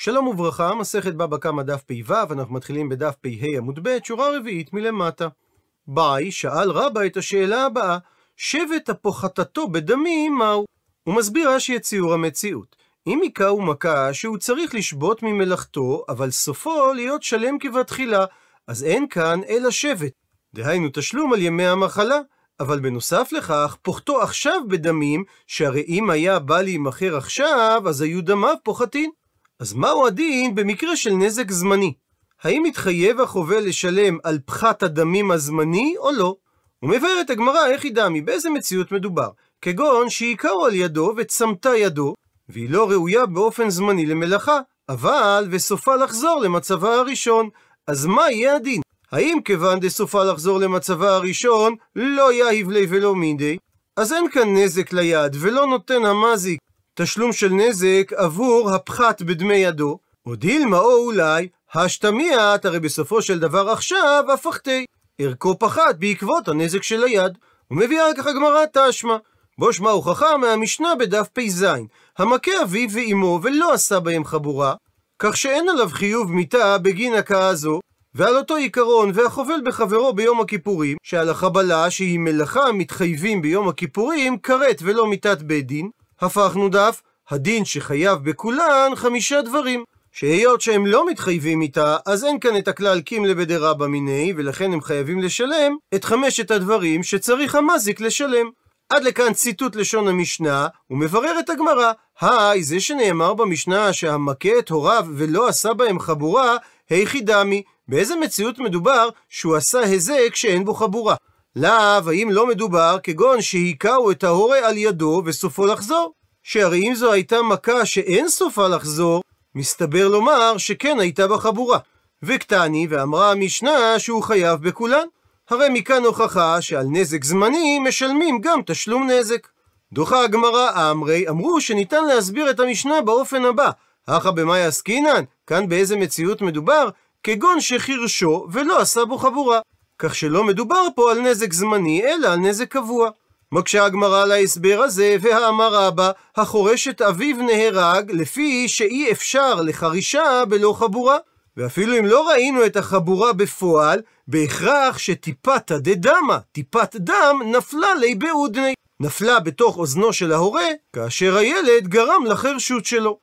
שלום וברכה, מסכת בבא קמא דף פ"ו, אנחנו מתחילים בדף פ"ה עמוד ב', שורה רביעית מלמטה. ביי שאל רבא את השאלה הבאה, שבט הפוחתתו בדמים מהו? הוא מסביר רש"י את ציור המציאות. אם היכה הוא מכה שהוא צריך לשבות ממלאכתו, אבל סופו להיות שלם כבתחילה, אז אין כאן אלא שבט. דהיינו תשלום על ימי המחלה. אבל בנוסף לכך, פוחתו עכשיו בדמים, שהרי אם היה בא להימכר עכשיו, אז היו דמיו פוחתים. אז מהו הדין במקרה של נזק זמני? האם מתחייב החובל לשלם על פחת הדמים הזמני או לא? את הגמרא איך היא דמי, באיזה מציאות מדובר? כגון שהיכהו על ידו וצמתה ידו, והיא לא ראויה באופן זמני למלאכה, אבל וסופה לחזור למצבה הראשון. אז מה יהיה הדין? האם כיוון דסופה לחזור למצבה הראשון, לא יהיב לי ולא מידי? אז אין כאן נזק ליד, ולא נותן המזיק תשלום של נזק עבור הפחת בדמי ידו, או דילמה או אולי השתמיעת, הרי בסופו של דבר עכשיו הפכתי. ערכו פחת בעקבות הנזק של היד. ומביאה כך הגמרא תשמע. בו שמע הוכחה מהמשנה בדף פ"ז. המכה אביו ואימו ולא עשה בהם חבורה, כך שאין עליו חיוב מיתה בגין הכאה זו, ועל אותו עיקרון והחובל בחברו ביום הכיפורים, שעל החבלה שהיא מלאכה מתחייבים ביום הכיפורים, כרת ולא מיתת בית דין, הפכנו דף, הדין שחייב בכולן חמישה דברים. שהיות שהם לא מתחייבים איתה, אז אין כאן את הכלל קימלה בדרבא מיני, ולכן הם חייבים לשלם את חמשת הדברים שצריך המזיק לשלם. עד לכאן ציטוט לשון המשנה, את הגמרא, היי, זה שנאמר במשנה שהמכה את הוריו ולא עשה בהם חבורה, היחידה דמי, באיזה מציאות מדובר שהוא עשה היזק שאין בו חבורה? לאו, האם לא מדובר כגון שהיכהו את ההורה על ידו וסופו לחזור? שהרי אם זו הייתה מכה שאין סופה לחזור, מסתבר לומר שכן הייתה בחבורה. חבורה. וקטני, ואמרה המשנה שהוא חייב בכולן. הרי מכאן הוכחה שעל נזק זמני משלמים גם תשלום נזק. דוחה הגמרא אמרי, אמרו שניתן להסביר את המשנה באופן הבא: הכא במאי עסקינן, כאן באיזה מציאות מדובר? כגון שחירשו ולא עשה בו חבורה. כך שלא מדובר פה על נזק זמני, אלא על נזק קבוע. מקשה הגמרא על ההסבר הזה, והאמר רבא, החורשת אביו נהרג, לפי שאי אפשר לחרישה בלא חבורה. ואפילו אם לא ראינו את החבורה בפועל, בהכרח שטיפתא דדמא, טיפת דם, נפלה לי באודני. נפלה בתוך אוזנו של ההורה, כאשר הילד גרם לחרשות שלו.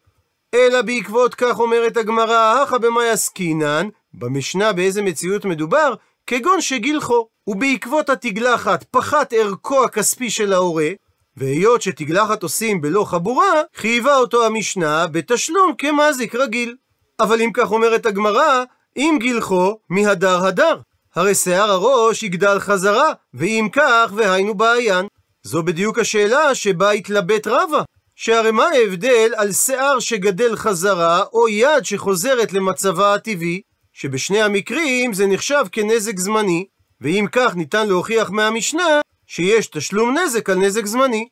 אלא בעקבות כך אומרת הגמרא, הכא במאי עסקינן, במשנה באיזה מציאות מדובר, כגון שגילחו, ובעקבות התגלחת פחת ערכו הכספי של ההורה, והיות שתגלחת עושים בלא חבורה, חייבה אותו המשנה בתשלום כמזיק רגיל. אבל אם כך אומרת הגמרא, אם גילחו, מהדר הדר. הרי שיער הראש יגדל חזרה, ואם כך, והיינו בעיין. זו בדיוק השאלה שבה התלבט רבה. שהרי מה ההבדל על שיער שגדל חזרה, או יד שחוזרת למצבה הטבעי? שבשני המקרים זה נחשב כנזק זמני, ואם כך ניתן להוכיח מהמשנה שיש תשלום נזק על נזק זמני.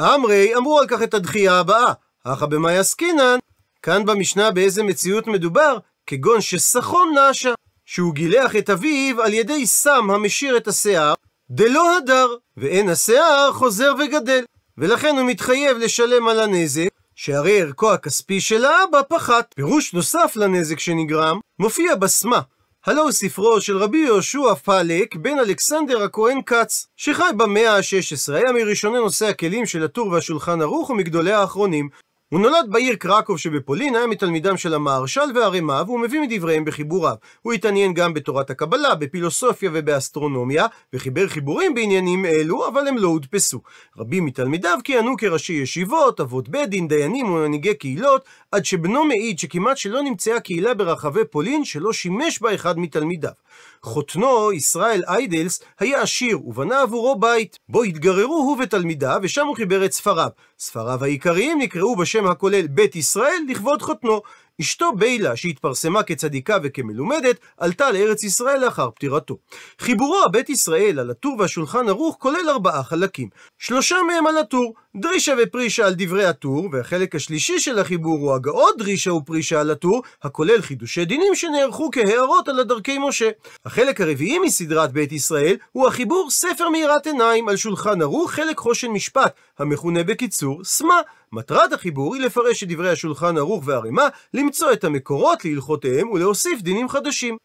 אמרי אמרו על כך את הדחייה הבאה, אך במאי עסקינן, כאן במשנה באיזה מציאות מדובר, כגון שסחון נעשה, שהוא גילח את אביו על ידי סם המשיר את השיער, דלא הדר, ואין השיער חוזר וגדל, ולכן הוא מתחייב לשלם על הנזק, שהרי ערכו הכספי של האבא פחת. פירוש נוסף לנזק שנגרם מופיע בסמה. הלא הוא ספרו של רבי יהושע פאלק בן אלכסנדר הכהן כץ, שחי במאה ה-16, היה מראשוני נושאי הכלים של הטור והשולחן ערוך ומגדולי האחרונים, הוא נולד בעיר קרקוב שבפולין, היה מתלמידם של המהרש"ל והרמ"א, והוא מביא מדבריהם בחיבוריו. הוא התעניין גם בתורת הקבלה, בפילוסופיה ובאסטרונומיה, וחיבר חיבורים בעניינים אלו, אבל הם לא הודפסו. רבים מתלמידיו כיהנו כראשי ישיבות, אבות בית דין, דיינים ומנהיגי קהילות, עד שבנו מעיד שכמעט שלא נמצאה קהילה ברחבי פולין שלא שימש בה אחד מתלמידיו. חותנו, ישראל איידלס, היה עשיר, ובנה עבורו בית, בו התגררו הוא ותלמידיו, ושם הוא חיבר את ספריו. ספריו העיקריים נקראו בשם הכולל בית ישראל לכבוד חותנו. אשתו ביילה, שהתפרסמה כצדיקה וכמלומדת, עלתה לארץ ישראל לאחר פטירתו. חיבורו הבית ישראל על הטור והשולחן ערוך כולל ארבעה חלקים. שלושה מהם על הטור, דרישה ופרישה על דברי הטור, והחלק השלישי של החיבור הוא הגאות דרישה ופרישה על הטור, הכולל חידושי דינים שנערכו כהערות על הדרכי משה. החלק הרביעי מסדרת בית ישראל הוא החיבור ספר מאירת עיניים על שולחן ערוך, חלק חושן משפט, המכונה בקיצור סמה. מטרת החיבור היא לפרש את דברי השולחן ערוך והרימה, למצוא את המקורות להלכותיהם ולהוסיף דינים חדשים.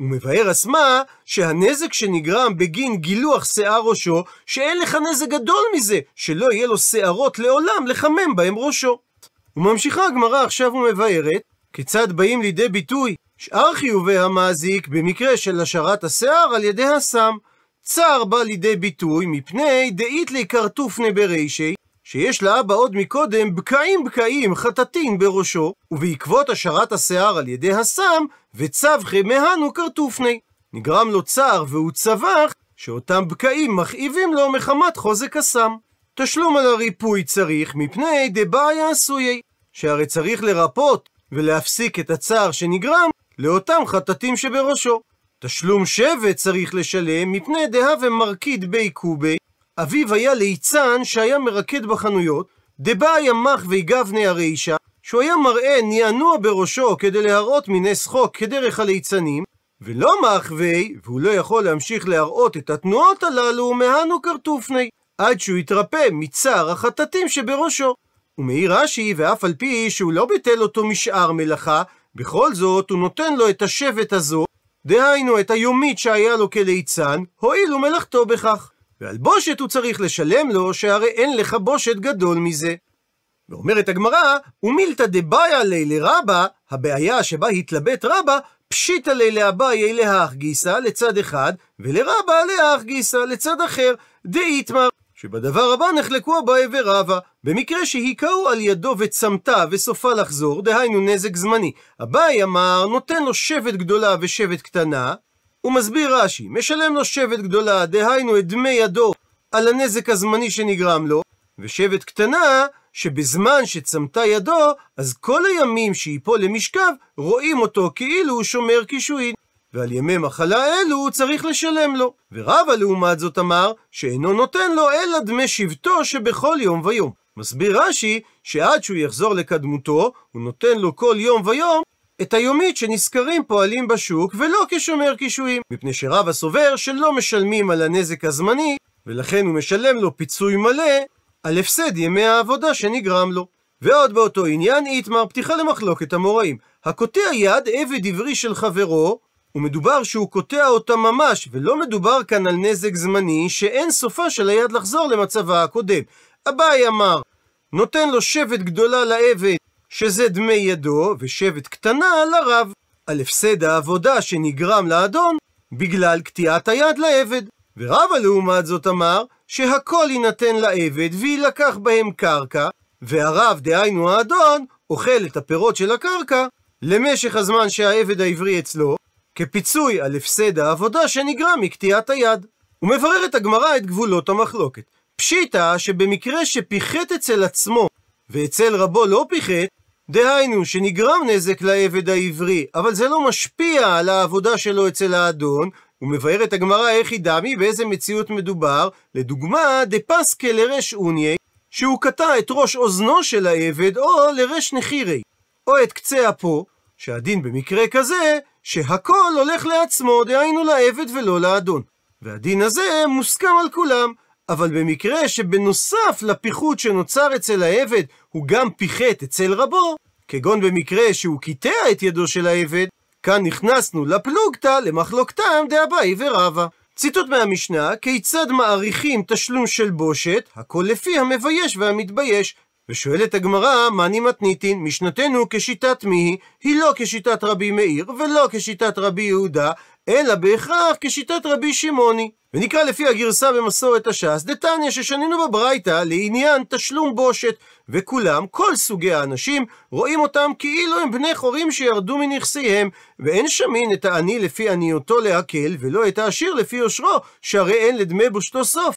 מבאר הסמה שהנזק שנגרם בגין גילוח שיער ראשו, שאין לך נזק גדול מזה, שלא יהיה לו שיערות לעולם לחמם בהם ראשו. וממשיכה הגמרא עכשיו ומבארת כיצד באים לידי ביטוי שאר חיובי המזיק במקרה של השארת השיער על ידי הסם. צער בא לידי ביטוי מפני דאית לי כרטופנה ברישי, שיש לאבא עוד מקודם בקעים בקעים חטטין בראשו, ובעקבות השארת השיער על ידי הסם, וצבחי מהנו כרטופני. נגרם לו צער והוא צבח, שאותם בקעים מכאיבים לו מחמת חוזק הסם. תשלום על הריפוי צריך מפני דבעיה עשויי, שהרי צריך לרפות ולהפסיק את הצער שנגרם לאותם חטטים שבראשו. תשלום שבט צריך לשלם, מפני דהווה ומרקיד בי קובי. אביו היה ליצן שהיה מרקד בחנויות, דבא ימח ויגבני הרישה, שהוא היה מראה נענוע בראשו כדי להראות מיני שחוק כדרך הליצנים, ולא מחווי, והוא לא יכול להמשיך להראות את התנועות הללו, מהנו כרטופני, עד שהוא יתרפא מצער החטטים שבראשו. ומעיר רש"י, ואף על פי שהוא לא ביטל אותו משאר מלאכה, בכל זאת הוא נותן לו את השבט הזו, דהיינו את היומית שהיה לו כליצן, הואיל ומלאכתו בכך. ועל בושת הוא צריך לשלם לו, שהרי אין לך בושת גדול מזה. ואומרת הגמרא, ומילתא דבעיה ליה לרבה, הבעיה שבה התלבט רבה, פשיטא ליה לאביי להך גיסא לצד אחד, ולרבה להך גיסא לצד אחר, דאיתמר, שבדבר הבא נחלקו אביי ורבה. במקרה שהיכהו על ידו וצמתה וסופה לחזור, דהיינו נזק זמני. אביי אמר, נותן לו שבט גדולה ושבט קטנה, ומסביר רש"י, משלם לו שבט גדולה, דהיינו את דמי ידו על הנזק הזמני שנגרם לו, ושבט קטנה, שבזמן שצמתה ידו, אז כל הימים שייפול למשכב, רואים אותו כאילו הוא שומר קישואין. ועל ימי מחלה אלו הוא צריך לשלם לו. ורבא לעומת זאת אמר, שאינו נותן לו אלא דמי שבטו שבכל יום ויום. מסביר רש"י שעד שהוא יחזור לקדמותו, הוא נותן לו כל יום ויום את היומית שנשכרים פועלים בשוק ולא כשומר קישואים, מפני שרב הסובר שלא משלמים על הנזק הזמני, ולכן הוא משלם לו פיצוי מלא על הפסד ימי העבודה שנגרם לו. ועוד באותו עניין איתמר פתיחה למחלוקת המוראים. הקוטע יד עבד עברי של חברו, ומדובר שהוא קוטע אותה ממש, ולא מדובר כאן על נזק זמני שאין סופה של היד לחזור למצבה הקודם. אביי אמר, נותן לו שבט גדולה לעבד, שזה דמי ידו, ושבט קטנה לרב, על הפסד העבודה שנגרם לאדון בגלל קטיעת היד לעבד. ורבא לעומת זאת אמר שהכל יינתן לעבד ויילקח בהם קרקע, והרב, דהיינו האדון, אוכל את הפירות של הקרקע למשך הזמן שהעבד העברי אצלו, כפיצוי על הפסד העבודה שנגרם מקטיעת היד. ומבררת הגמרא את גבולות המחלוקת. פשיטא שבמקרה שפיחת אצל עצמו ואצל רבו לא פיחת, דהיינו שנגרם נזק לעבד העברי, אבל זה לא משפיע על העבודה שלו אצל האדון, ומבארת הגמרא איך היא דמי, באיזה מציאות מדובר, לדוגמה, דפסקה לרש אוניה, שהוא קטע את ראש אוזנו של העבד, או לרש נחירי, או את קצה אפו, שהדין במקרה כזה, שהכל הולך לעצמו, דהיינו לעבד ולא לאדון. והדין הזה מוסכם על כולם. אבל במקרה שבנוסף לפיחות שנוצר אצל העבד, הוא גם פיחת אצל רבו, כגון במקרה שהוא קיטע את ידו של העבד, כאן נכנסנו לפלוגתא למחלוקתם דאביי ורבא. ציטוט מהמשנה, כיצד מעריכים תשלום של בושת, הכל לפי המבייש והמתבייש. ושואלת הגמרא, מאני מתניתין, משנתנו כשיטת מי היא? היא לא כשיטת רבי מאיר, ולא כשיטת רבי יהודה, אלא בהכרח כשיטת רבי שמעוני. ונקרא לפי הגרסה במסורת הש"ס, דתניא ששנינו בברייתא לעניין תשלום בושת, וכולם, כל סוגי האנשים, רואים אותם כאילו הם בני חורים שירדו מנכסיהם, ואין שמין את העני לפי עניותו להקל, ולא את העשיר לפי יושרו, שהרי אין לדמי בושתו סוף.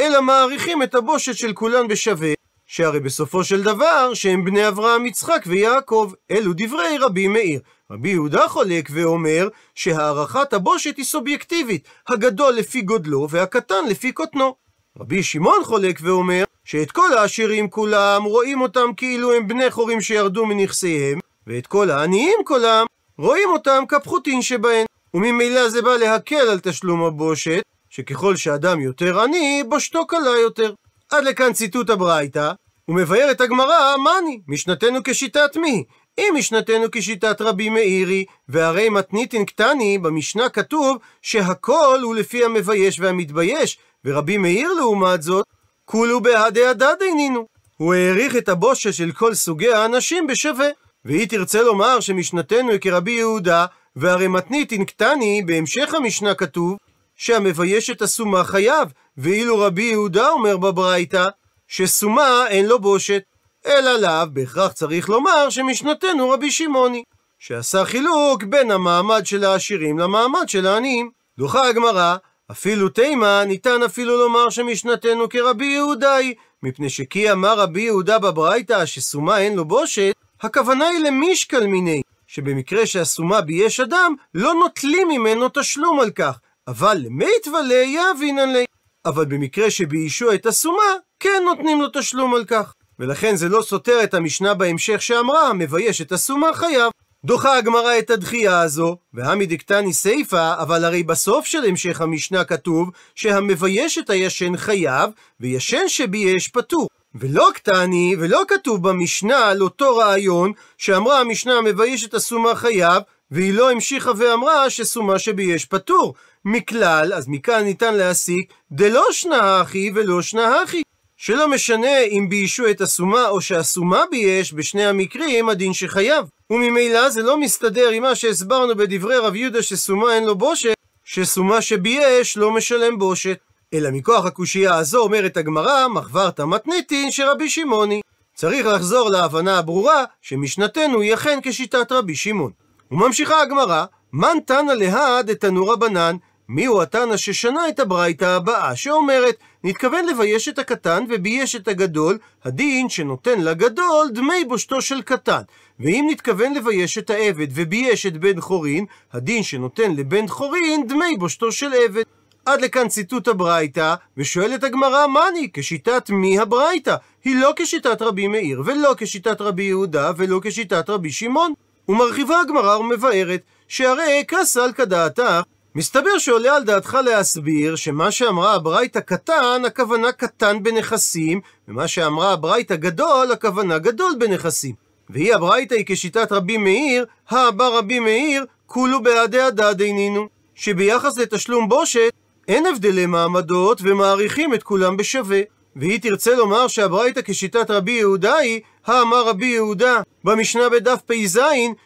אלא מעריכים את הבושת של כולן בשווה, שהרי בסופו של דבר שהם בני אברהם, יצחק ויעקב. אלו דברי רבי מאיר. רבי יהודה חולק ואומר שהערכת הבושת היא סובייקטיבית, הגדול לפי גודלו והקטן לפי קוטנו. רבי שמעון חולק ואומר שאת כל העשירים כולם רואים אותם כאילו הם בני חורים שירדו מנכסיהם, ואת כל העניים כולם רואים אותם כפחותין שבהן. וממילא זה בא להקל על תשלום הבושת, שככל שאדם יותר עני, בושתו קלה יותר. עד לכאן ציטוט הברייתא, ומבאר את הגמרא, מאני, משנתנו כשיטת מי? אם משנתנו כשיטת רבי מאירי, והרי מתניתין קטני, במשנה כתוב שהכל הוא לפי המבייש והמתבייש, ורבי מאיר לעומת זאת, כולו בהדי הדד עינינו. הוא העריך את הבושה של כל סוגי האנשים בשווה. והיא תרצה לומר שמשנתנו היא כרבי יהודה, והרי מתניתין קטני, בהמשך המשנה כתוב, שהמביישת הסומה חייב, ואילו רבי יהודה אומר בברייתא, שסומה אין לו בושת. אלא לאו בהכרח צריך לומר שמשנתנו רבי שמעוני, שעשה חילוק בין המעמד של העשירים למעמד של העניים. דוחה הגמרא, אפילו תימא, ניתן אפילו לומר שמשנתנו כרבי יהודה היא, מפני שכי אמר רבי יהודה בברייתא שסומה אין לו בושת, הכוונה היא למישקל מיני, שבמקרה שהסומה בייש אדם, לא נוטלים ממנו תשלום על כך, אבל למי וליה יבינן לי. אבל במקרה שביישו את הסומה, כן נותנים לו תשלום על כך. ולכן זה לא סותר את המשנה בהמשך שאמרה, מבייש את הסומה חייב. דוחה הגמרא את הדחייה הזו, והמי דקטני סיפא, אבל הרי בסוף של המשך המשנה כתוב שהמבייש את הישן חייב, וישן שבייש פטור. ולא קטני, ולא כתוב במשנה על אותו רעיון, שאמרה המשנה המבייש את הסומה חייב, והיא לא המשיכה ואמרה שסומה שביש פטור. מכלל, אז מכאן ניתן להסיק, דלא שנה אחי ולא שנה אחי. שלא משנה אם ביישו את הסומה או שהסומה בייש, בשני המקרים הדין שחייב. וממילא זה לא מסתדר עם מה שהסברנו בדברי רב יהודה שסומה אין לו בושת, שסומה שבייש לא משלם בושת. אלא מכוח הקושייה הזו אומרת הגמרא, מחברת מתניתין שרבי שמעוני. צריך לחזור להבנה הברורה שמשנתנו היא אכן כשיטת רבי שמעון. וממשיכה הגמרא, מן תנא להא דתנו רבנן, מיהו התנא ששנה את הברייתא הבאה, שאומרת, נתכוון לבייש את הקטן ובייש את הגדול, הדין שנותן לגדול דמי בושתו של קטן. ואם נתכוון לבייש את העבד ובייש את בן חורין, הדין שנותן לבן חורין דמי בושתו של עבד. עד לכאן ציטוט הברייתא, ושואלת הגמרא, מאני, כשיטת מי הברייתא? היא לא כשיטת רבי מאיר, ולא כשיטת רבי יהודה, ולא כשיטת רבי שמעון. ומרחיבה הגמרא ומבארת, שהרי כסל כדעתך, מסתבר שעולה על דעתך להסביר שמה שאמרה הברייתא קטן, הכוונה קטן בנכסים, ומה שאמרה הברייתא גדול, הכוונה גדול בנכסים. והיא הברייתא היא כשיטת רבי מאיר, הבא רבי מאיר, כולו בעדי הדד עינינו. שביחס לתשלום בושת, אין הבדלי מעמדות ומעריכים את כולם בשווה. והיא תרצה לומר שהברייתא כשיטת רבי יהודה היא האמר רבי יהודה במשנה בדף פ"ז,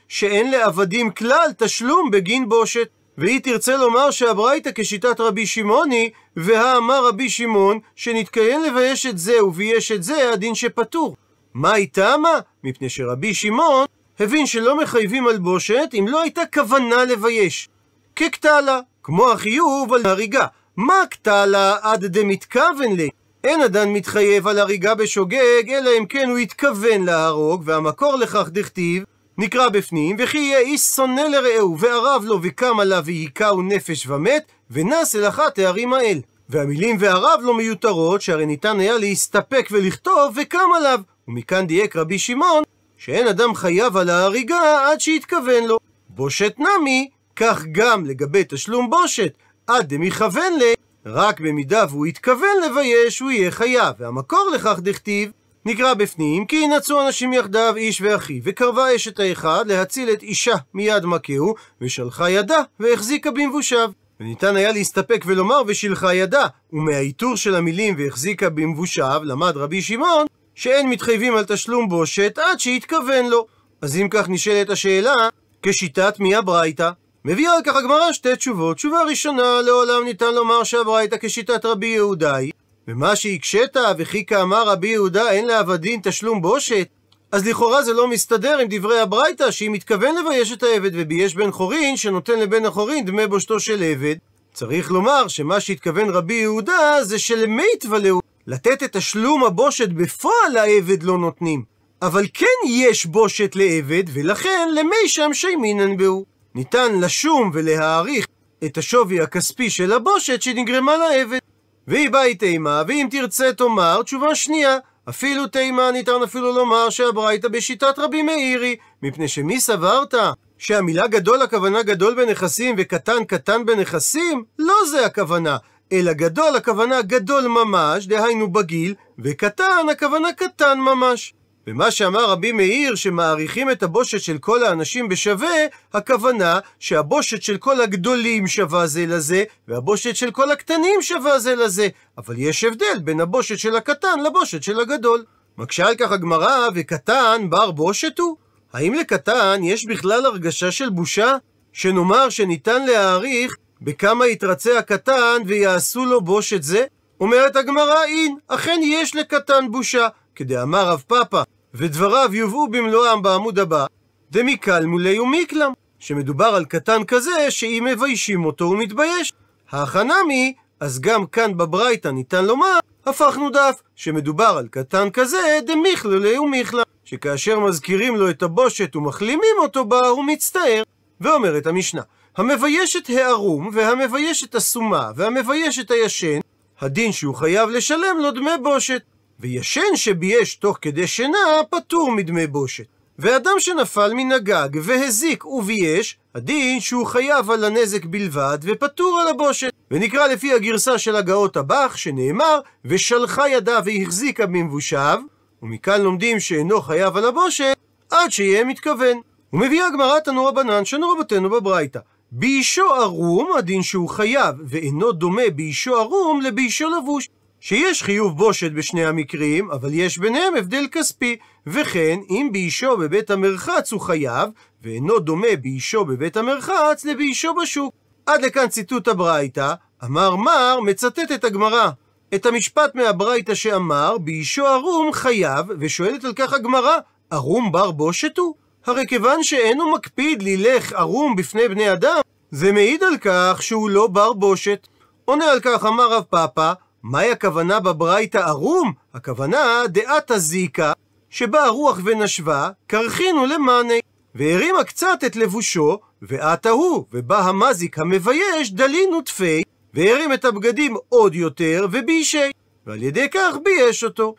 שאין לעבדים כלל תשלום בגין בושת. והיא תרצה לומר שהברייתא כשיטת רבי שמעוני, והאמר רבי שמעון, שנתקיים לבייש את זה ובייש את זה, הדין שפטור. מה היא טעמה? מפני שרבי שמעון הבין שלא מחייבים בושת אם לא הייתה כוונה לבייש. כקטלה, כמו החיוב על הריגה. מה קטלה עד דמתכוון ליה? אין אדם מתחייב על הריגה בשוגג, אלא אם כן הוא התכוון להרוג, והמקור לכך דכתיב, נקרא בפנים, וכי יהיה איש שונא לרעהו, וערב לו וקם עליו והיכהו נפש ומת, ונס אל אחת הערים האל. והמילים וערב לו מיותרות, שהרי ניתן היה להסתפק ולכתוב, וקם עליו. ומכאן דייק רבי שמעון, שאין אדם חייב על ההריגה עד שיתכוון לו. בושת נמי, כך גם לגבי תשלום בושת, עד דמיכוון ל... רק במידה והוא התכוון לבייש, הוא יהיה חייב. והמקור לכך דכתיב, נקרא בפנים, כי ינצו אנשים יחדיו איש ואחי, וקרבה אשת האחד להציל את אישה מיד מכהו, ושלחה ידה, והחזיקה במבושיו. וניתן היה להסתפק ולומר ושלחה ידה, ומהעיטור של המילים והחזיקה במבושיו, למד רבי שמעון, שאין מתחייבים על תשלום בושת עד שיתכוון לו. אז אם כך נשאלת השאלה, כשיטת מי הברייתא? מביאה על כך הגמרא שתי תשובות. תשובה ראשונה, לעולם ניתן לומר שהברייתא כשיטת רבי יהודה היא, ומה שהקשית וכי כאמר רבי יהודה אין לעבדין תשלום בושת, אז לכאורה זה לא מסתדר עם דברי הברייתא שאם מתכוון לבייש את העבד ובייש בן חורין שנותן לבן החורין דמי בושתו של עבד, צריך לומר שמה שהתכוון רבי יהודה זה שלמית ולאו, לתת את תשלום הבושת בפועל לעבד לא נותנים, אבל כן יש בושת לעבד ולכן למי שם שימינן בהו. ניתן לשום ולהעריך את השווי הכספי של הבושת שנגרמה לעבד. והיא באי תימה, ואם תרצה תאמר, תשובה שנייה, אפילו תימה ניתן אפילו לומר שהברייתא בשיטת רבי מאירי, מפני שמי סברת? שהמילה גדול הכוונה גדול בנכסים וקטן קטן בנכסים? לא זה הכוונה, אלא גדול הכוונה גדול ממש, דהיינו בגיל, וקטן הכוונה קטן ממש. ומה שאמר רבי מאיר, שמעריכים את הבושת של כל האנשים בשווה, הכוונה שהבושת של כל הגדולים שווה זה לזה, והבושת של כל הקטנים שווה זה לזה. אבל יש הבדל בין הבושת של הקטן לבושת של הגדול. מקשה על כך הגמרא, וקטן בר בושת הוא? האם לקטן יש בכלל הרגשה של בושה? שנאמר שניתן להעריך בכמה יתרצה הקטן ויעשו לו בושת זה? אומרת הגמרא, אין, אכן יש לקטן בושה, כדאמר רב פאפא, ודבריו יובאו במלואם בעמוד הבא, דמיקל מולי ומיקלם, שמדובר על קטן כזה שאם מביישים אותו הוא מתבייש. ההכנה מי, אז גם כאן בברייתא ניתן לומר, הפכנו דף, שמדובר על קטן כזה דמיכללי ומיכלם, שכאשר מזכירים לו את הבושת ומחלימים אותו בה, הוא מצטער. ואומרת המשנה, המביישת הערום, והמביישת הסומה, והמביישת הישן, הדין שהוא חייב לשלם לו דמי בושת. וישן שבייש תוך כדי שינה, פטור מדמי בושת. ואדם שנפל מן הגג והזיק ובייש, הדין שהוא חייב על הנזק בלבד ופטור על הבושת. ונקרא לפי הגרסה של הגאות הבח, שנאמר, ושלחה ידה והחזיקה במבושיו, ומכאן לומדים שאינו חייב על הבושת, עד שיהיה מתכוון. ומביאה הגמרא תנו רבנן שנו רבותינו בברייתא. באישו ערום, הדין שהוא חייב, ואינו דומה באישו ערום לבאישו לבוש. שיש חיוב בושת בשני המקרים, אבל יש ביניהם הבדל כספי. וכן, אם באישו בבית המרחץ הוא חייב, ואינו דומה באישו בבית המרחץ לבאישו בשוק. עד לכאן ציטוט הברייתא, אמר מר מצטט את הגמרא. את המשפט מהברייתא שאמר, באישו ערום חייב, ושואלת על כך הגמרא, ערום בר בושת הוא? הרי כיוון שאין הוא מקפיד ללך ערום בפני בני אדם, זה מעיד על כך שהוא לא בר בושת. עונה על כך אמר רב פאפא, מהי הכוונה בברייתא ערום? הכוונה דעת הזיקה, שבה רוח ונשבה, קרחינו למאני. והרימה קצת את לבושו, ועתה הוא, ובא המזיק המבייש, דלינו תפי, והרים את הבגדים עוד יותר, ובישי. ועל ידי כך בייש אותו.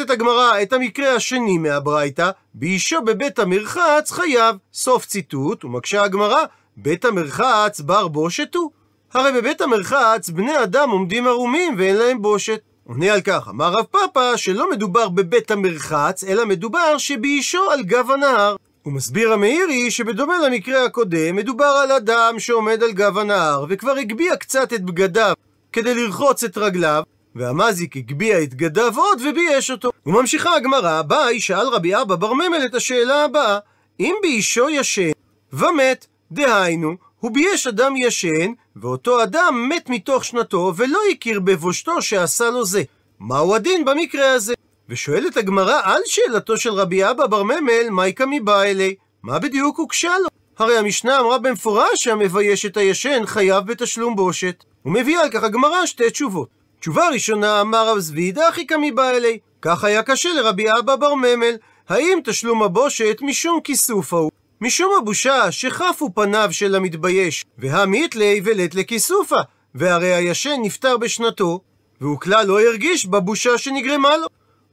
את הגמרא את המקרה השני מהברייתא, באישו בבית המרחץ חייב. סוף ציטוט, ומקשה הגמרא, בית המרחץ בר בושת הוא. הרי בבית המרחץ בני אדם עומדים ערומים ואין להם בושת. עונה על כך, אמר רב פאפא שלא מדובר בבית המרחץ, אלא מדובר שבאישו על גב הנהר. ומסביר המאירי שבדומה למקרה הקודם, מדובר על אדם שעומד על גב הנהר, וכבר הגביה קצת את בגדיו כדי לרחוץ את רגליו, והמזיק הגביה את גדיו עוד ובייש אותו. וממשיכה הגמרא, ביי, שאל רבי אבא בר ממל את השאלה הבאה, אם באישו ישן ומת, דהיינו, הוא בייש אדם ישן, ואותו אדם מת מתוך שנתו, ולא הכיר בבושתו שעשה לו זה. מהו הדין במקרה הזה? ושואלת הגמרא על שאלתו של רבי אבא בר ממל, מייקה מבא אלי? מה בדיוק הוגשה לו? הרי המשנה אמרה במפורש שהמבייש את הישן חייב בתשלום בושת. ומביאה על כך הגמרא שתי תשובות. תשובה ראשונה, אמר רב זבידה אחי קמי בא אלי. כך היה קשה לרבי אבא בר ממל. האם תשלום הבושת משום כיסוף ההוא? משום הבושה שחפו פניו של המתבייש, והמיתלי ולית לכיסופה, והרי הישן נפטר בשנתו, והוא כלל לא הרגיש בבושה שנגרמה לו.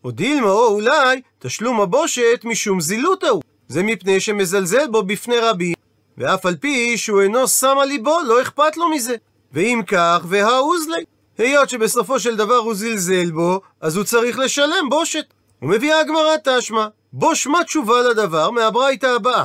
או דילמה או אולי תשלום הבושת משום זילות ההוא. זה מפני שמזלזל בו בפני רבי, ואף על פי שהוא אינו שם על ליבו, לא אכפת לו מזה. ואם כך, והאוז לי. היות שבסופו של דבר הוא זלזל בו, אז הוא צריך לשלם בושת. ומביאה הגמרא תשמע, מה תשובה לדבר מהברייתא הבאה.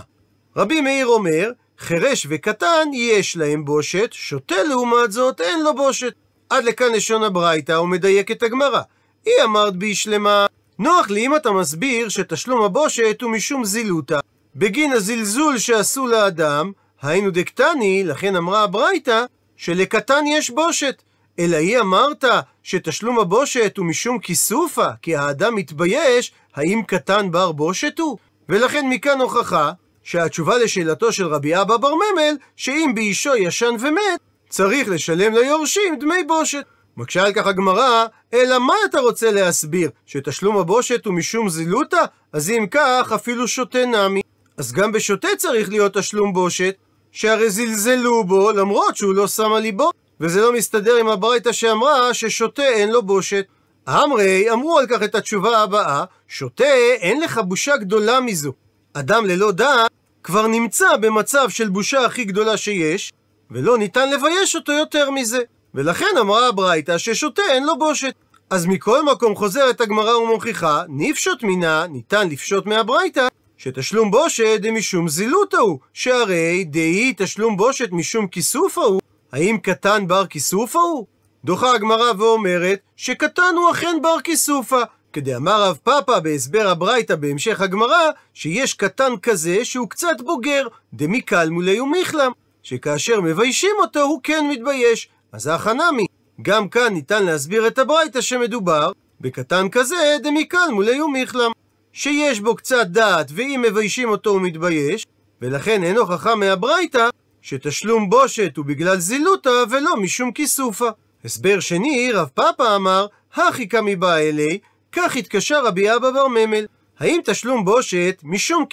רבי מאיר אומר, חירש וקטן יש להם בושת, שותה לעומת זאת אין לו בושת. עד לכאן לשון הברייתא ומדייק את הגמרא. היא אמרת בישלמה, נוח לי אם אתה מסביר שתשלום הבושת הוא משום זילותא. בגין הזלזול שעשו לאדם, היינו דקטני, לכן אמרה הברייתא, שלקטן יש בושת. אלא היא אמרת שתשלום הבושת הוא משום כיסופה, כי האדם מתבייש, האם קטן בר בושת הוא? ולכן מכאן הוכחה שהתשובה לשאלתו של רבי אבא בר ממל, שאם באישו ישן ומת, צריך לשלם ליורשים דמי בושת. מקשה על כך הגמרא, אלא מה אתה רוצה להסביר? שתשלום הבושת הוא משום זילותא? אז אם כך, אפילו שותה נמי. אז גם בשותה צריך להיות תשלום בושת, שהרי זלזלו בו, למרות שהוא לא שם על ליבו. וזה לא מסתדר עם הברייתא שאמרה ששותה אין לו בושת. המרי אמרו על כך את התשובה הבאה, שותה אין לך בושה גדולה מזו. אדם ללא דעת כבר נמצא במצב של בושה הכי גדולה שיש, ולא ניתן לבייש אותו יותר מזה. ולכן אמרה הברייתא ששותה אין לו בושת. אז מכל מקום חוזרת הגמרא ומוכיחה, נפשוט מינה, ניתן לפשוט מהברייתא, שתשלום בושת משום זילות ההוא, שהרי דהי תשלום בושת משום כיסוף ההוא, האם קטן בר כיסוף ההוא? דוחה הגמרא ואומרת שקטן הוא אכן בר כיסופה, כדאמר רב פאפא בהסבר הברייתא בהמשך הגמרא, שיש קטן כזה שהוא קצת בוגר, דמיקלמולי ומיכלם, שכאשר מביישים אותו הוא כן מתבייש, אז האחא גם כאן ניתן להסביר את הברייתא שמדובר בקטן כזה דמיקלמולי ומיכלם, שיש בו קצת דעת ואם מביישים אותו הוא מתבייש, ולכן אין הוכחה מהברייתא שתשלום בושת הוא בגלל זילותא ולא משום כיסופה. הסבר שני, רב פאפא אמר, הכי קמי בא אלי, כך התקשר רבי אבא בר ממל. האם תשלום בושת משום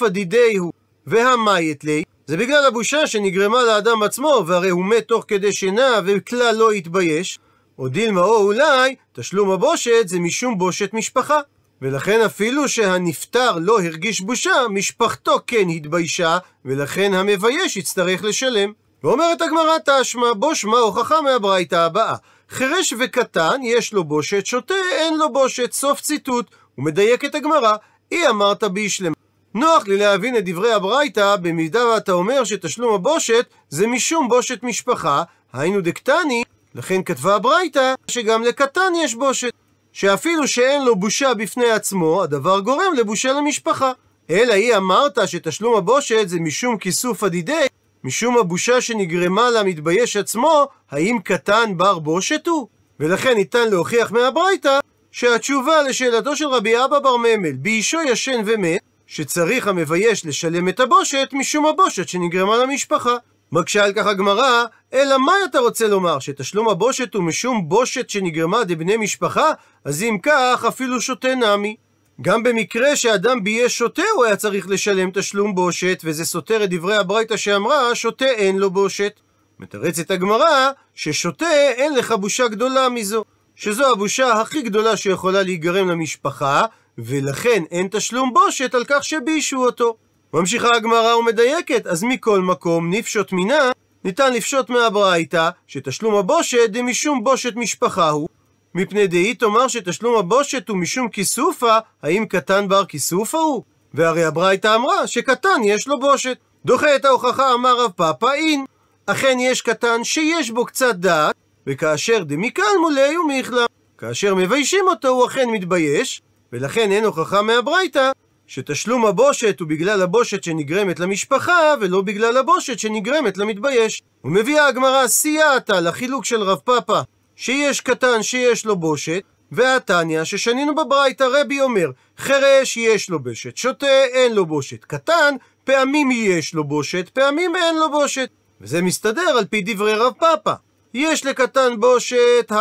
הדידי הוא והמיית לי, זה בגלל הבושה שנגרמה לאדם עצמו, והרי הוא מת תוך כדי שינה וכלל לא התבייש, או דילמה או אולי, תשלום הבושת זה משום בושת משפחה. ולכן אפילו שהנפטר לא הרגיש בושה, משפחתו כן התביישה, ולכן המבייש יצטרך לשלם. ואומרת הגמרא תשמע, בוש מה הוכחה מהברייתא הבאה. חירש וקטן, יש לו בושת, שותה, אין לו בושת. סוף ציטוט. הוא מדייק את הגמרא, אי אמרת בישלמה. נוח לי להבין את דברי הברייתא, במידה ואתה אומר שתשלום הבושת זה משום בושת משפחה, היינו דקטני, לכן כתבה הברייתא שגם לקטן יש בושת. שאפילו שאין לו בושה בפני עצמו, הדבר גורם לבושה למשפחה. אלא היא אמרת שתשלום הבושת זה משום כיסוף הדידי, משום הבושה שנגרמה למתבייש עצמו, האם קטן בר בושת הוא? ולכן ניתן להוכיח מהברייתא שהתשובה לשאלתו של רבי אבא בר ממל, באישו ישן ומת, שצריך המבייש לשלם את הבושת משום הבושת שנגרמה למשפחה. מקשה על כך הגמרא, אלא מה אתה רוצה לומר? שתשלום הבושת הוא משום בושת שנגרמה דבני משפחה? אז אם כך, אפילו שותה נמי. גם במקרה שאדם ביה שוטה הוא היה צריך לשלם תשלום בושת, וזה סותר את דברי הברייתא שאמרה, שוטה אין לו בושת. מתרצת הגמרא, ששוטה אין לך בושה גדולה מזו, שזו הבושה הכי גדולה שיכולה להיגרם למשפחה, ולכן אין תשלום בושת על כך שבישו אותו. ממשיכה הגמרא ומדייקת, אז מכל מקום נפשוט מינה, ניתן לפשוט מהברייתא, שתשלום הבושת דמשום בושת משפחה הוא, מפני דהי תאמר שתשלום הבושת הוא משום כיסופה, האם קטן בר כיסופה הוא? והרי הברייתא אמרה שקטן יש לו בושת. דוחה את ההוכחה, אמר רב פאפא, אין. אכן יש קטן שיש בו קצת דעת, וכאשר דמיקל מולי ומיכלה. כאשר מביישים אותו הוא אכן מתבייש, ולכן אין הוכחה מהברייתא שתשלום הבושת הוא בגלל הבושת שנגרמת למשפחה, ולא בגלל הבושת שנגרמת למתבייש. ומביאה הגמרא סייעתא לחילוק של רב פאפא שיש קטן שיש לו בושת, והתניא ששנינו בברייתא, רבי אומר, חרש יש לו בושת, שוטה אין לו בושת, קטן פעמים יש לו בושת, פעמים אין לו בושת. וזה מסתדר על פי דברי רב פאפא. יש לקטן בושת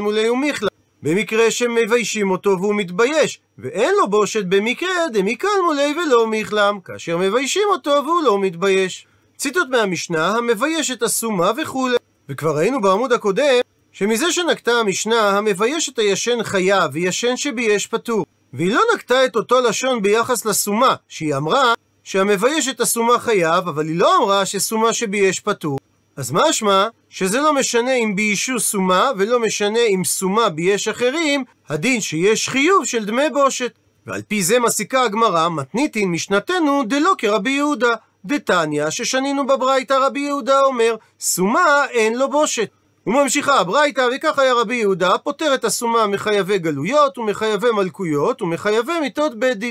מולי ומיכלה, במקרה שמביישים אותו והוא מתבייש, ואין לו בושת במקרה מולי ולא מיכלם, כאשר מביישים אותו והוא לא מתבייש. ציטוט מהמשנה, המביישת הסומה וכולי. וכבר ראינו בעמוד הקודם שמזה שנקטה המשנה, המבייש את הישן חייב, וישן שבייש פטור. והיא לא נקטה את אותו לשון ביחס לסומה, שהיא אמרה שהמבייש את הסומה חייב, אבל היא לא אמרה שסומה שבייש פטור. אז אשמה? שזה לא משנה אם ביישו סומה, ולא משנה אם סומה בייש אחרים, הדין שיש חיוב של דמי בושת. ועל פי זה מסיקה הגמרא, מתניתין משנתנו דלא כרבי יהודה. דתניא, ששנינו בברייתא רבי יהודה אומר, סומה אין לו בושת. וממשיכה הברייתא, וככה היה רבי יהודה, פוטר את הסומה מחייבי גלויות, ומחייבי מלכויות, ומחייבי מיתות בית דין.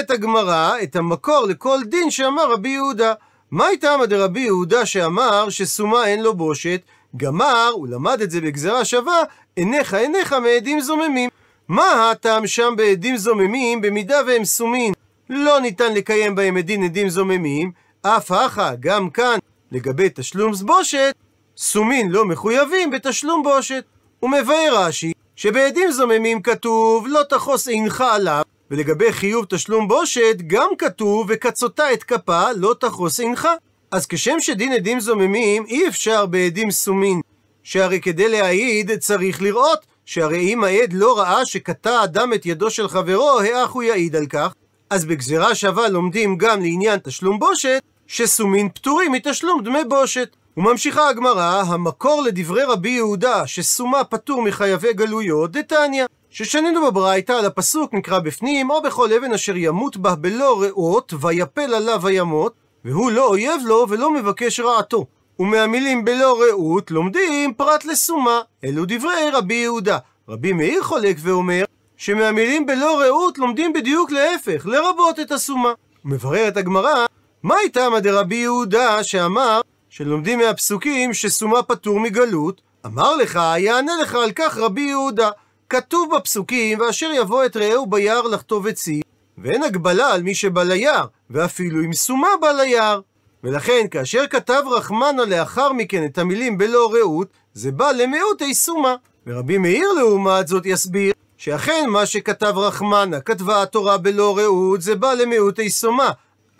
את הגמרא את המקור לכל דין שאמר רבי יהודה. מה איתמה רבי יהודה שאמר שסומה אין לו בושת? גמר, הוא למד את זה בגזרה שווה, עיניך עיניך מעדים זוממים. מה הטעם שם בעדים זוממים במידה והם סומין? לא ניתן לקיים בהם עדים עדים זוממים, אף הכה, גם כאן, לגבי תשלום זבושת, סומין לא מחויבים בתשלום בושת. ומבאר רש"י, שבעדים זוממים כתוב לא תחוס עינך עליו, ולגבי חיוב תשלום בושת גם כתוב וקצותה את כפה לא תחוס עינך. אז כשם שדין עדים זוממים אי אפשר בעדים סומין, שהרי כדי להעיד צריך לראות, שהרי אם העד לא ראה שקטע אדם את ידו של חברו, האח הוא יעיד על כך. אז בגזירה שווה לומדים גם לעניין תשלום בושת, שסומין פטורים מתשלום דמי בושת. וממשיכה הגמרא, המקור לדברי רבי יהודה, שסומה פטור מחייבי גלויות, דתניא. ששנינו בברייתא על הפסוק נקרא בפנים, או בכל אבן אשר ימות בה בלא ראות, ויפל עליו הימות, והוא לא אויב לו ולא מבקש רעתו. ומהמילים בלא ראות לומדים פרט לסומה. אלו דברי רבי יהודה. רבי מאיר חולק ואומר, שמהמילים בלא ראות לומדים בדיוק להפך, לרבות את הסומה. מבררת הגמרא, מה הייתה מה רבי יהודה שאמר שלומדים מהפסוקים שסומה פטור מגלות, אמר לך, יענה לך על כך רבי יהודה. כתוב בפסוקים, ואשר יבוא את רעהו ביער לחטוב עצים, ואין הגבלה על מי שבא ליער, ואפילו אם סומה בא ליער. ולכן, כאשר כתב רחמנה לאחר מכן את המילים בלא רעות, זה בא למיעוטי סומה. ורבי מאיר לעומת זאת יסביר שאכן מה שכתב רחמנה, כתבה התורה בלא רעות, זה בא למיעוטי סומה.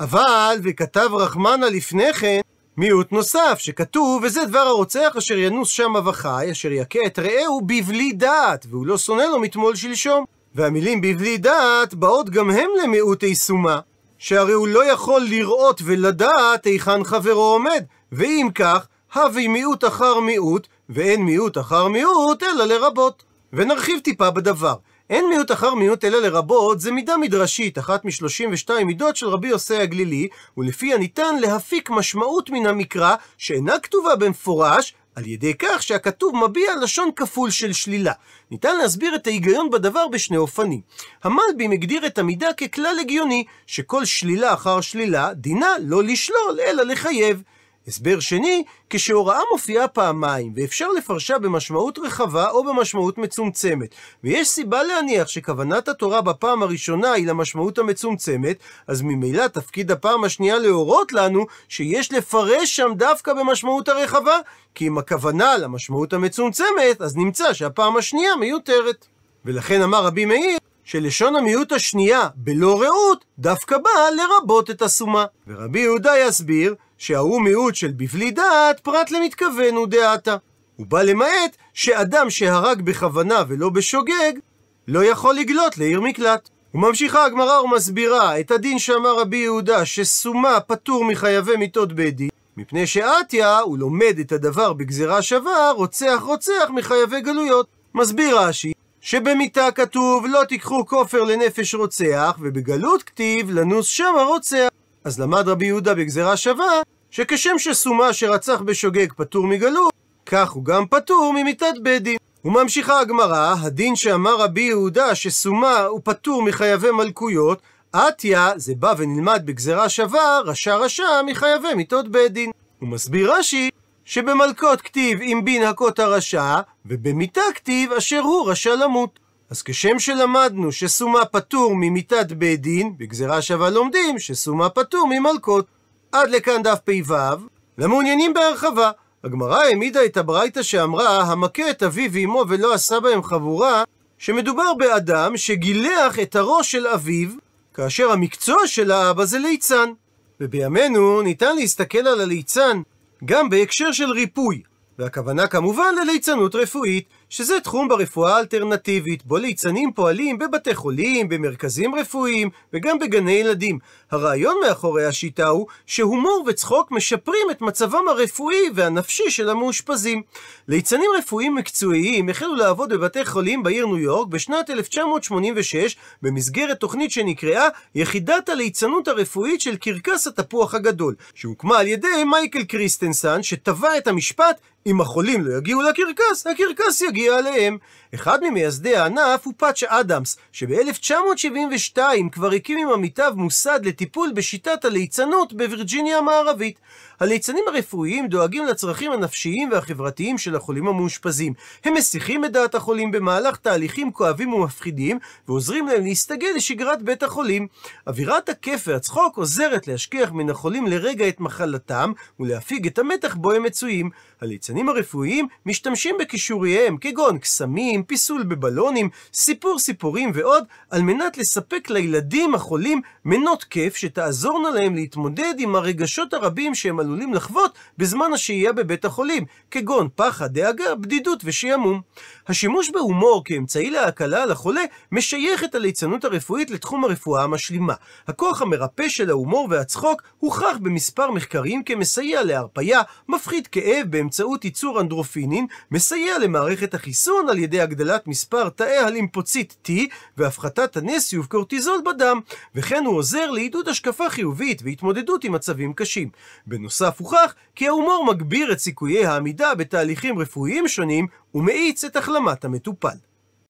אבל, וכתב רחמנה לפני כן, מיעוט נוסף שכתוב, וזה דבר הרוצח אשר ינוס שמה וחי, אשר יכה את רעהו בבלי דעת, והוא לא שונא לו מתמול שלשום. והמילים בבלי דעת באות גם הם למיעוט איסומה, שהרי הוא לא יכול לראות ולדעת היכן חברו עומד, ואם כך, הבי מיעוט אחר מיעוט, ואין מיעוט אחר מיעוט, אלא לרבות. ונרחיב טיפה בדבר. אין מיעוט אחר מיעוט אלא לרבות, זה מידה מדרשית, אחת מ-32 מידות של רבי יוסי הגלילי, ולפיה ניתן להפיק משמעות מן המקרא, שאינה כתובה במפורש, על ידי כך שהכתוב מביע לשון כפול של שלילה. ניתן להסביר את ההיגיון בדבר בשני אופנים. המלבי מגדיר את המידה ככלל הגיוני, שכל שלילה אחר שלילה, דינה לא לשלול, אלא לחייב. הסבר שני, כשהוראה מופיעה פעמיים, ואפשר לפרשה במשמעות רחבה או במשמעות מצומצמת, ויש סיבה להניח שכוונת התורה בפעם הראשונה היא למשמעות המצומצמת, אז ממילא תפקיד הפעם השנייה להורות לנו שיש לפרש שם דווקא במשמעות הרחבה, כי אם הכוונה למשמעות המצומצמת, אז נמצא שהפעם השנייה מיותרת. ולכן אמר רבי מאיר, שלשון המיעוט השנייה בלא רעות דווקא באה לרבות את הסומה. ורבי יהודה יסביר שההוא מיעוט של בבלי דעת פרט למתכוון הוא דעתה. הוא בא למעט שאדם שהרג בכוונה ולא בשוגג לא יכול לגלות לעיר מקלט. וממשיכה הגמרא ומסבירה את הדין שאמר רבי יהודה שסומה פטור מחייבי מיתות בית דין מפני שעטיה, הוא לומד את הדבר בגזרה שווה, רוצח רוצח מחייבי גלויות. מסביר רש"י שבמיתה כתוב לא תיקחו כופר לנפש רוצח, ובגלות כתיב לנוס שם הרוצח. אז למד רבי יהודה בגזרה שווה, שכשם שסומה שרצח בשוגג פטור מגלות, כך הוא גם פטור ממיתת בית דין. וממשיכה הגמרא, הדין שאמר רבי יהודה שסומה הוא פטור מחייבי מלכויות, עטיה, זה בא ונלמד בגזרה שווה, רשע רשע מחייבי מיתות בית דין. ומסביר רש"י, שבמלכות כתיב אם בין הכות הרשע, ובמיתה כתיב אשר הוא רשע למות. אז כשם שלמדנו שסומה פטור ממיתת בית דין, בגזירה שווה לומדים שסומה פטור ממלכות. עד לכאן דף פ"ו, למעוניינים בהרחבה. הגמרא העמידה את הברייתא שאמרה, המכה את אביו ואמו ולא עשה בהם חבורה, שמדובר באדם שגילח את הראש של אביו, כאשר המקצוע של האבא זה ליצן. ובימינו ניתן להסתכל על הליצן גם בהקשר של ריפוי, והכוונה כמובן לליצנות רפואית שזה תחום ברפואה האלטרנטיבית, בו ליצנים פועלים בבתי חולים, במרכזים רפואיים וגם בגני ילדים. הרעיון מאחורי השיטה הוא שהומור וצחוק משפרים את מצבם הרפואי והנפשי של המאושפזים. ליצנים רפואיים מקצועיים החלו לעבוד בבתי חולים בעיר ניו יורק בשנת 1986 במסגרת תוכנית שנקראה יחידת הליצנות הרפואית של קרקס התפוח הגדול, שהוקמה על ידי מייקל קריסטנסן שטבע את המשפט אם החולים לא יגיעו לקרקס, הקרקס יגיע אליהם. אחד ממייסדי הענף הוא פאץ' אדמס, שב-1972 כבר הקים עם עמיתיו מוסד לטיפול בשיטת הליצנות בווירג'יניה המערבית. הליצנים הרפואיים דואגים לצרכים הנפשיים והחברתיים של החולים המאושפזים. הם מסיחים את דעת החולים במהלך תהליכים כואבים ומפחידים, ועוזרים להם להסתגל לשגרת בית החולים. אווירת הכיף והצחוק עוזרת להשכיח מן החולים לרגע את מחלתם, ולהפיג את המתח בו הם מצויים. הליצנים הרפואיים משתמשים בכישוריהם, כגון קסמים, פיסול בבלונים, סיפור סיפורים ועוד, על מנת לספק לילדים החולים מנות כיף שתעזורנה להם להתמודד עם הרגשות הרבים שהם עלו עלולים לחוות בזמן השהייה בבית החולים, כגון פחד, דאגה, בדידות ושעמום. השימוש בהומור כאמצעי להקלה על החולה משייך את הליצנות הרפואית לתחום הרפואה המשלימה. הכוח המרפא של ההומור והצחוק הוכח במספר מחקרים כמסייע להרפייה, מפחית כאב באמצעות ייצור אנדרופינין, מסייע למערכת החיסון על ידי הגדלת מספר תאי הלימפוצית T והפחתת הנסיוב קורטיזול בדם, וכן הוא עוזר לעידוד השקפה חיובית והתמודדות עם מצבים קשים. בנוסף, בנוסף הוכח כי ההומור מגביר את סיכויי העמידה בתהליכים רפואיים שונים ומאיץ את החלמת המטופל.